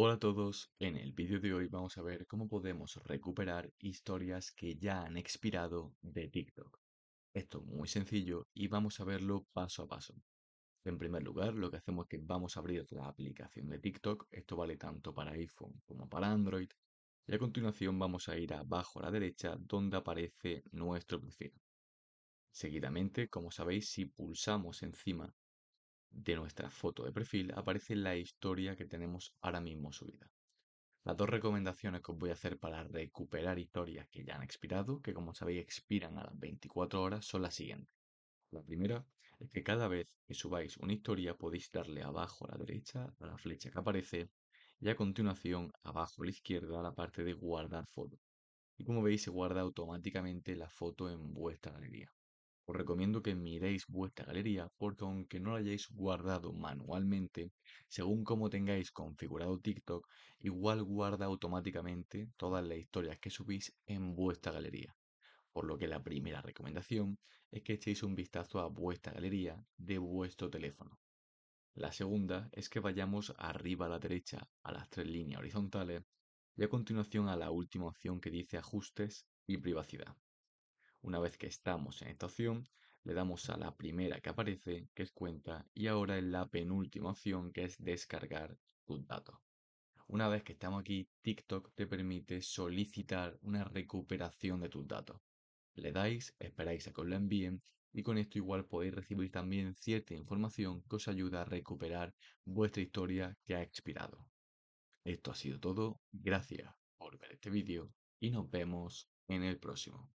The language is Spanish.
Hola a todos, en el vídeo de hoy vamos a ver cómo podemos recuperar historias que ya han expirado de TikTok. Esto es muy sencillo y vamos a verlo paso a paso. En primer lugar, lo que hacemos es que vamos a abrir la aplicación de TikTok, esto vale tanto para iPhone como para Android, y a continuación vamos a ir abajo a la derecha donde aparece nuestro perfil. Seguidamente, como sabéis, si pulsamos encima de nuestra foto de perfil aparece la historia que tenemos ahora mismo subida. Las dos recomendaciones que os voy a hacer para recuperar historias que ya han expirado, que como sabéis expiran a las 24 horas, son las siguientes. La primera es que cada vez que subáis una historia podéis darle abajo a la derecha a la flecha que aparece y a continuación abajo a la izquierda a la parte de guardar foto. Y como veis se guarda automáticamente la foto en vuestra galería. Os recomiendo que miréis vuestra galería porque aunque no la hayáis guardado manualmente, según como tengáis configurado TikTok, igual guarda automáticamente todas las historias que subís en vuestra galería. Por lo que la primera recomendación es que echéis un vistazo a vuestra galería de vuestro teléfono. La segunda es que vayamos arriba a la derecha a las tres líneas horizontales y a continuación a la última opción que dice ajustes y privacidad. Una vez que estamos en esta opción, le damos a la primera que aparece, que es cuenta, y ahora en la penúltima opción, que es descargar tus datos. Una vez que estamos aquí, TikTok te permite solicitar una recuperación de tus datos. Le dais, esperáis a que os lo envíen y con esto igual podéis recibir también cierta información que os ayuda a recuperar vuestra historia que ha expirado. Esto ha sido todo, gracias por ver este vídeo y nos vemos en el próximo.